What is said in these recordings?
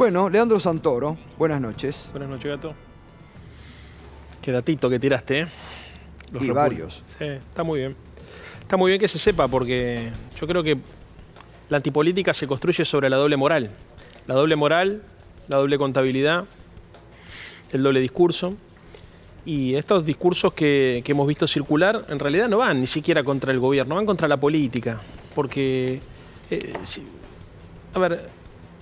Bueno, Leandro Santoro, buenas noches. Buenas noches, gato. Qué datito que tiraste, ¿eh? Los y varios. Sí, está muy bien. Está muy bien que se sepa porque yo creo que la antipolítica se construye sobre la doble moral. La doble moral, la doble contabilidad, el doble discurso. Y estos discursos que, hemos visto circular en realidad no van ni siquiera contra el gobierno, van contra la política. Porque, eh, a ver,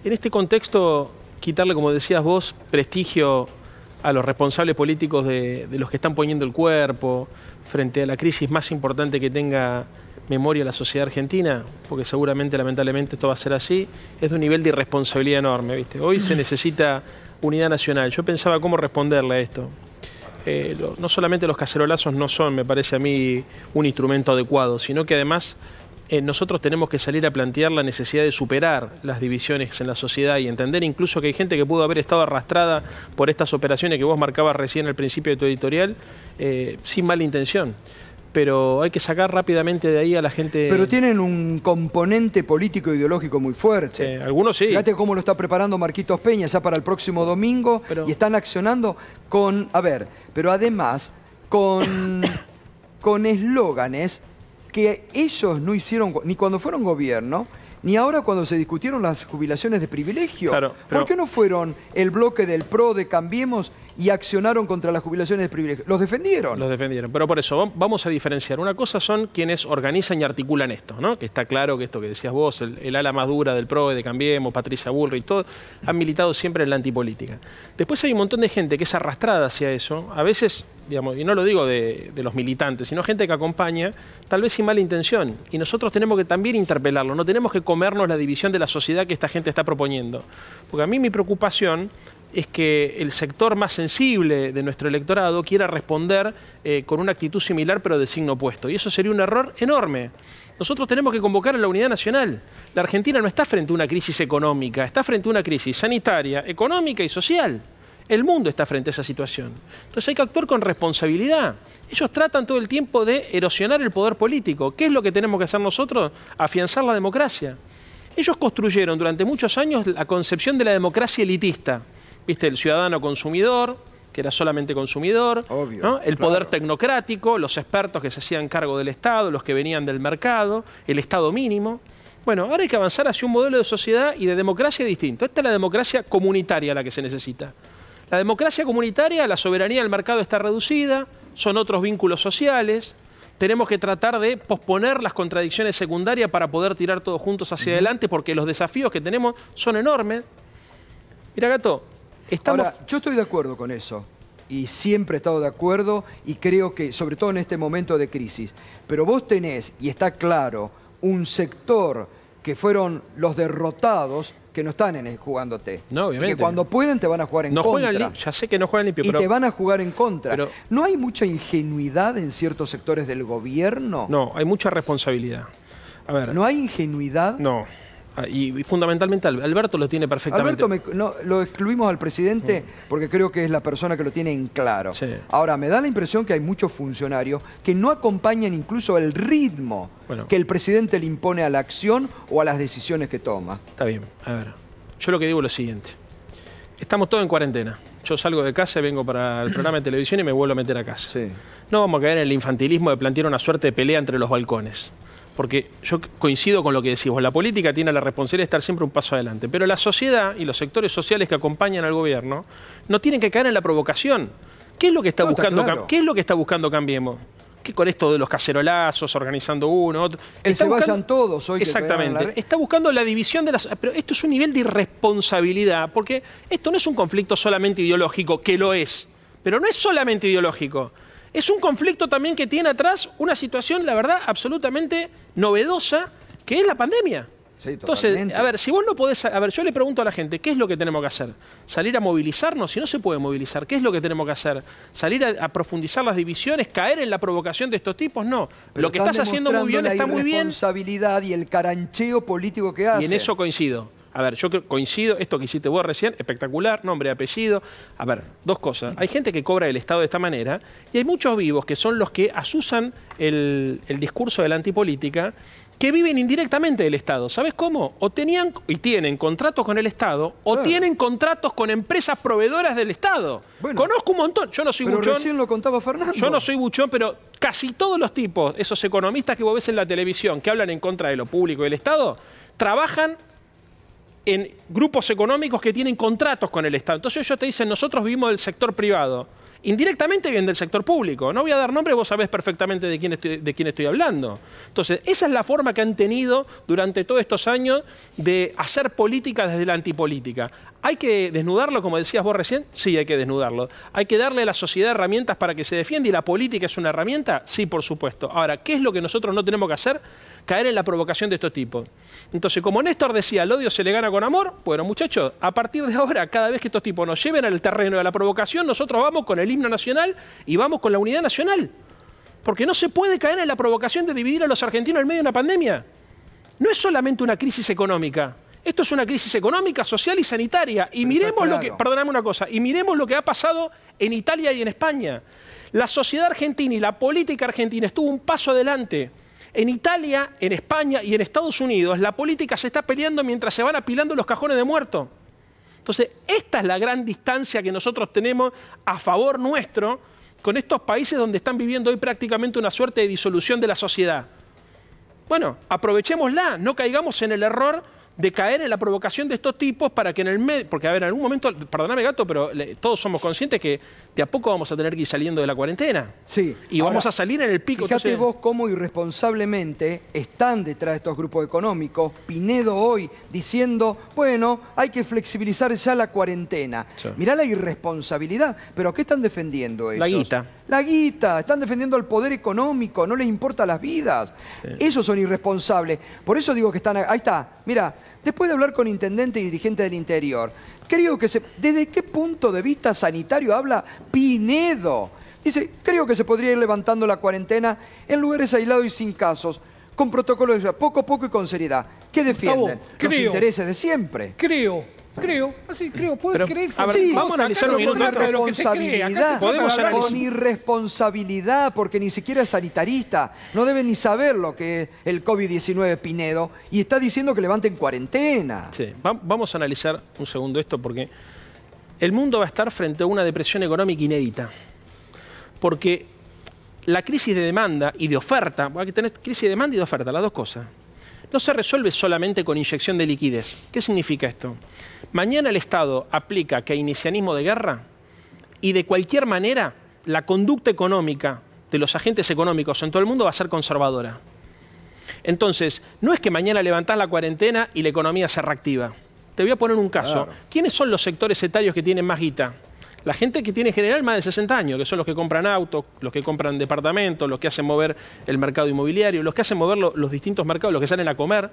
en este contexto, quitarle, como decías vos, prestigio a los responsables políticos de, los que están poniendo el cuerpo frente a la crisis más importante que tenga memoria la sociedad argentina, porque seguramente, lamentablemente, esto va a ser así, es de un nivel de irresponsabilidad enorme, ¿viste? Hoy se necesita unidad nacional. Yo pensaba cómo responderle a esto. Eh, no solamente los cacerolazos no son, me parece a mí, un instrumento adecuado, sino que además eh, nosotros tenemos que salir a plantear la necesidad de superar las divisiones en la sociedad y entender incluso que hay gente que pudo haber estado arrastrada por estas operaciones que vos marcabas recién al principio de tu editorial, eh, sin mala intención pero hay que sacar rápidamente de ahí a la gente. Pero tienen un componente político e ideológico muy fuerte. algunos sí. Fíjate cómo lo está preparando Marquitos Peña ya para el próximo domingo y están accionando con, a ver, pero además con con eslóganes que ellos no hicieron, ni cuando fueron gobierno, ni ahora cuando se discutieron las jubilaciones de privilegio. ¿Por qué no fueron el bloque del PRO de Cambiemos y accionaron contra las jubilaciones de privilegio. ¿Los defendieron? Los defendieron, pero por eso vamos a diferenciar. Una cosa son quienes organizan y articulan esto, ¿no? que está claro que esto que decías vos, el, ala más dura del pro de Cambiemos, Patricia Bullrich, todo, han militado siempre en la antipolítica. Después hay un montón de gente que es arrastrada hacia eso, a veces Digamos, y no lo digo de, de, los militantes, sino gente que acompaña, tal vez sin mala intención. Y nosotros tenemos que también interpelarlo, no tenemos que comernos la división de la sociedad que esta gente está proponiendo. Porque a mí mi preocupación es que el sector más sensible de nuestro electorado quiera responder eh, con una actitud similar pero de signo opuesto. Y eso sería un error enorme. Nosotros tenemos que convocar a la unidad nacional. La Argentina no está frente a una crisis económica, está frente a una crisis sanitaria, económica y social. El mundo está frente a esa situación. Entonces hay que actuar con responsabilidad. Ellos tratan todo el tiempo de erosionar el poder político. ¿Qué es lo que tenemos que hacer nosotros? Afianzar la democracia. Ellos construyeron durante muchos años la concepción de la democracia elitista. ¿Viste? El ciudadano consumidor, que era solamente consumidor, Obvio, el poder tecnocrático, los expertos que se hacían cargo del Estado, los que venían del mercado, el Estado mínimo. Bueno, ahora hay que avanzar hacia un modelo de sociedad y de democracia distinto. Esta es la democracia comunitaria la que se necesita. La democracia comunitaria, la soberanía del mercado está reducida, son otros vínculos sociales, tenemos que tratar de posponer las contradicciones secundarias para poder tirar todos juntos hacia adelante porque los desafíos que tenemos son enormes. Mira, gato, Ahora, yo estoy de acuerdo con eso y siempre he estado de acuerdo y creo que, sobre todo en este momento de crisis, pero vos tenés, y está claro, un sector que fueron los derrotados que no están jugándote. No, obviamente. que cuando pueden te van a jugar en no contra. ya sé que no juegan limpio, Y te van a jugar en contra. ¿No hay mucha ingenuidad en ciertos sectores del gobierno? No, hay mucha responsabilidad. A ver. ¿No hay ingenuidad? No. Ah, y, fundamentalmente Alberto lo tiene perfectamente. Alberto, lo excluimos al presidente mm. porque creo que es la persona que lo tiene en claro. Ahora, me da la impresión que hay muchos funcionarios que no acompañan incluso el ritmo que el presidente le impone a la acción o a las decisiones que toma. Está bien, a ver. Yo lo que digo es lo siguiente. Estamos todos en cuarentena. Yo salgo de casa, vengo para el programa de televisión y me vuelvo a meter a casa. No vamos a caer en el infantilismo de plantear una suerte de pelea entre los balcones porque yo coincido con lo que decimos. la política tiene la responsabilidad de estar siempre un paso adelante, pero la sociedad y los sectores sociales que acompañan al gobierno no tienen que caer en la provocación. ¿Qué es lo que está, buscando, ¿qué es lo que está buscando Cambiemos? ¿Qué con esto de los cacerolazos, organizando uno, otro? El se vayan todos hoy. Exactamente. Está buscando la división de las... Pero esto es un nivel de irresponsabilidad, porque esto no es un conflicto solamente ideológico, que lo es, pero no es solamente ideológico. Es un conflicto también que tiene atrás una situación, la verdad, absolutamente novedosa, que es la pandemia. Entonces, a ver, si vos no podés, a ver, yo le pregunto a la gente, ¿qué es lo que tenemos que hacer? ¿Salir a movilizarnos? Si no se puede movilizar, ¿qué es lo que tenemos que hacer? ¿Salir a, profundizar las divisiones? ¿Caer en la provocación de estos tipos? No. lo que estás haciendo muy bien está muy bien. responsabilidad y el carancheo político que hace. Y en eso coincido. A ver, yo coincido, esto que hiciste vos recién, espectacular, nombre, apellido. A ver, dos cosas. Hay gente que cobra del Estado de esta manera y hay muchos vivos que son los que asusan el, discurso de la antipolítica que viven indirectamente del Estado. ¿Sabes cómo? O tenían y tienen contratos con el Estado o tienen contratos con empresas proveedoras del Estado. Conozco un montón. Yo no soy pero buchón. Recién lo contaba Fernando. Yo no soy buchón, pero casi todos los tipos, esos economistas que vos ves en la televisión que hablan en contra de lo público y del Estado, trabajan en grupos económicos que tienen contratos con el Estado. Entonces ellos te dicen, nosotros vivimos del sector privado. Indirectamente vienen del sector público. No voy a dar nombre, vos sabés perfectamente de quién, estoy, de quién estoy hablando. Entonces, esa es la forma que han tenido durante todos estos años de hacer política desde la antipolítica. ¿Hay que desnudarlo, como decías vos recién? Sí, hay que desnudarlo. ¿Hay que darle a la sociedad herramientas para que se defienda y la política es una herramienta? Sí, por supuesto. Ahora, ¿qué es lo que nosotros no tenemos que hacer? Caer en la provocación de estos tipos. Entonces, como Néstor decía, el odio se le gana con amor, bueno, muchachos, a partir de ahora, cada vez que estos tipos nos lleven al terreno de la provocación, nosotros vamos con el himno nacional y vamos con la unidad nacional. Porque no se puede caer en la provocación de dividir a los argentinos en medio de una pandemia. No es solamente una crisis económica. Esto es una crisis económica, social y sanitaria. Y miremos lo que, perdóname una cosa, y miremos lo que ha pasado en Italia y en España. La sociedad argentina y la política argentina estuvo un paso adelante. En Italia, en España y en Estados Unidos, la política se está peleando mientras se van apilando los cajones de muerto. Entonces, esta es la gran distancia que nosotros tenemos a favor nuestro con estos países donde están viviendo hoy prácticamente una suerte de disolución de la sociedad. Bueno, aprovechémosla, no caigamos en el error de caer en la provocación de estos tipos para que en el medio, porque a ver, en algún momento, perdóname gato, pero todos somos conscientes que de a poco vamos a tener que ir saliendo de la cuarentena. Sí. Y vamos a salir en el pico. Fíjate vos cómo irresponsablemente están detrás de estos grupos económicos, Pinedo hoy diciendo, bueno, hay que flexibilizar ya la cuarentena. Mirá la irresponsabilidad, pero ¿qué están defendiendo ellos? La guita. La guita, están defendiendo el poder económico, no les importa las vidas. Eso Esos son irresponsables. Por eso digo que están... Ahí está, mira, después de hablar con intendente y dirigente del interior, creo que se... ¿Desde qué punto de vista sanitario habla Pinedo? Dice, creo que se podría ir levantando la cuarentena en lugares aislados y sin casos, con protocolos poco a poco y con seriedad. ¿Qué defienden? Los intereses de siempre. Creo Creo, así creo, puedes creer. que sí, vamos a analizar un minuto con irresponsabilidad, porque ni siquiera es sanitarista. No debe ni saber lo que es el COVID-19 Pinedo. Y está diciendo que levanten cuarentena. Sí, vamos a analizar un segundo esto, porque el mundo va a estar frente a una depresión económica inédita. Porque la crisis de demanda y de oferta, va que tener crisis de demanda y de oferta, las dos cosas no se resuelve solamente con inyección de liquidez. ¿Qué significa esto? Mañana el Estado aplica que inicianismo de guerra y de cualquier manera la conducta económica de los agentes económicos en todo el mundo va a ser conservadora. Entonces, no es que mañana levantás la cuarentena y la economía se reactiva. Te voy a poner un caso. ¿Quiénes son los sectores etarios que tienen más guita? La gente que tiene en general más de 60 años, que son los que compran autos, los que compran departamentos, los que hacen mover el mercado inmobiliario, los que hacen mover los distintos mercados, los que salen a comer.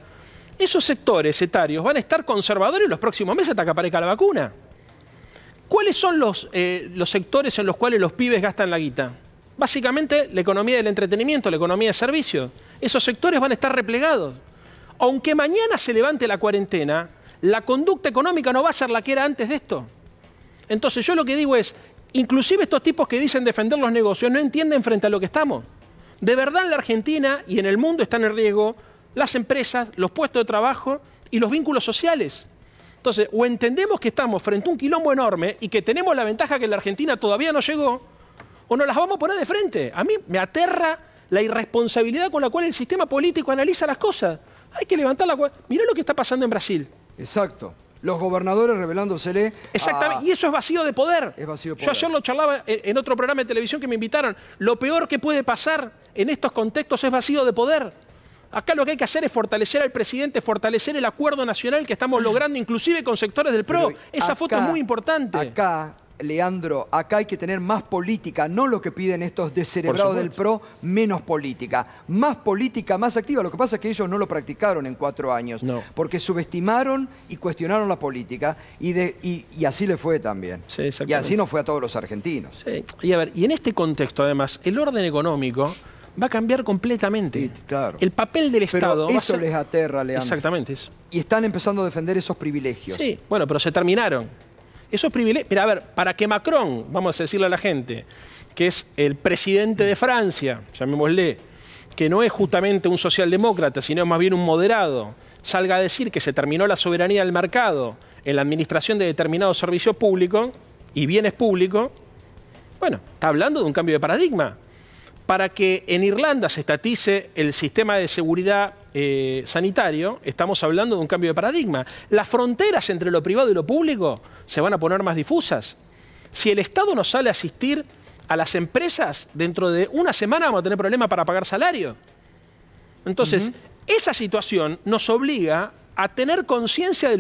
Esos sectores etarios van a estar conservadores los próximos meses hasta que aparezca la vacuna. ¿Cuáles son los, eh, los sectores en los cuales los pibes gastan la guita? Básicamente la economía del entretenimiento, la economía de servicios. Esos sectores van a estar replegados. Aunque mañana se levante la cuarentena, la conducta económica no va a ser la que era antes de esto. Entonces yo lo que digo es, inclusive estos tipos que dicen defender los negocios no entienden frente a lo que estamos. De verdad en la Argentina y en el mundo están en riesgo las empresas, los puestos de trabajo y los vínculos sociales. Entonces, o entendemos que estamos frente a un quilombo enorme y que tenemos la ventaja que la Argentina todavía no llegó, o nos las vamos a poner de frente. A mí me aterra la irresponsabilidad con la cual el sistema político analiza las cosas. Hay que levantar la... Mirá lo que está pasando en Brasil. Exacto los gobernadores revelándosele. Exactamente, y eso es vacío de poder. Es vacío de poder. Yo ayer lo charlaba en otro programa de televisión que me invitaron. Lo peor que puede pasar en estos contextos es vacío de poder. Acá lo que hay que hacer es fortalecer al presidente, fortalecer el acuerdo nacional que estamos logrando, inclusive con sectores del PRO. Esa foto es muy importante. Acá Leandro, acá hay que tener más política, no lo que piden estos descerebrados del PRO, menos política. Más política, más activa. Lo que pasa es que ellos no lo practicaron en cuatro años, porque subestimaron y cuestionaron la política y, así le fue también. y así no fue a todos los argentinos. Sí. Y a ver, y en este contexto además, el orden económico va a cambiar completamente. claro. El papel del Estado. Eso les aterra, Leandro. Exactamente. Y están empezando a defender esos privilegios. Sí, bueno, pero se terminaron es privilegios. Mira, a ver, para que Macron, vamos a decirle a la gente, que es el presidente de Francia, llamémosle, que no es justamente un socialdemócrata, sino más bien un moderado, salga a decir que se terminó la soberanía del mercado en la administración de determinados servicios públicos y bienes públicos, bueno, está hablando de un cambio de paradigma. Para que en Irlanda se estatice el sistema de seguridad eh, sanitario, estamos hablando de un cambio de paradigma. Las fronteras entre lo privado y lo público se van a poner más difusas. Si el Estado no sale a asistir a las empresas, dentro de una semana vamos a tener problemas para pagar salario. Entonces, esa situación nos obliga a tener conciencia de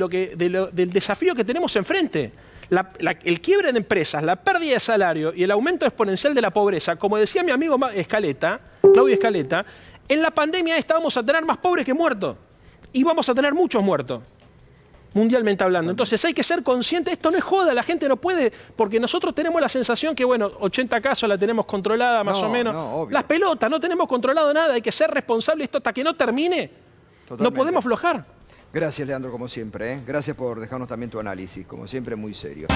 del desafío que tenemos enfrente. el quiebre de empresas, la pérdida de salario y el aumento exponencial de la pobreza, como decía mi amigo Escaleta, Claudio Escaleta, en la pandemia esta vamos a tener más pobres que muertos. Y vamos a tener muchos muertos, mundialmente hablando. Entonces hay que ser consciente, esto no es joda, la gente no puede, porque nosotros tenemos la sensación que, bueno, 80 casos la tenemos controlada más o menos. Las pelotas, no tenemos controlado nada, hay que ser responsable esto hasta que no termine. No podemos aflojar. Gracias, Leandro, como siempre. ¿eh? Gracias por dejarnos también tu análisis, como siempre, muy serio.